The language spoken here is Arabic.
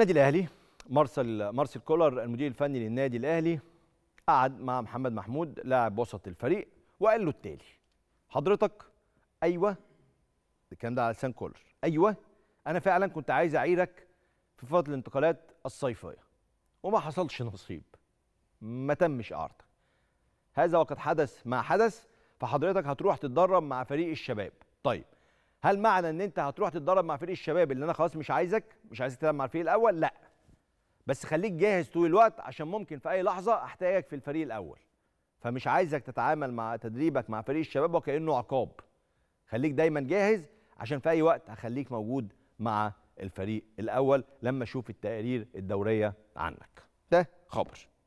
النادي الاهلي مارسل مارسيل كولر المدير الفني للنادي الاهلي قعد مع محمد محمود لاعب وسط الفريق وقال له التالي حضرتك ايوه الكلام ده على لسان كولر ايوه انا فعلا كنت عايز اعيرك في فتره الانتقالات الصيفيه وما حصلش نصيب ما تمش اعارتك هذا وقد حدث ما حدث فحضرتك هتروح تتدرب مع فريق الشباب طيب هل معنى ان انت هتروح تتدرب مع فريق الشباب اللي انا خلاص مش عايزك مش عايزك تلعب مع الفريق الاول لا بس خليك جاهز طول الوقت عشان ممكن في اي لحظه احتاجك في الفريق الاول فمش عايزك تتعامل مع تدريبك مع فريق الشباب وكانه عقاب خليك دايما جاهز عشان في اي وقت هخليك موجود مع الفريق الاول لما اشوف التقارير الدوريه عنك ده خبر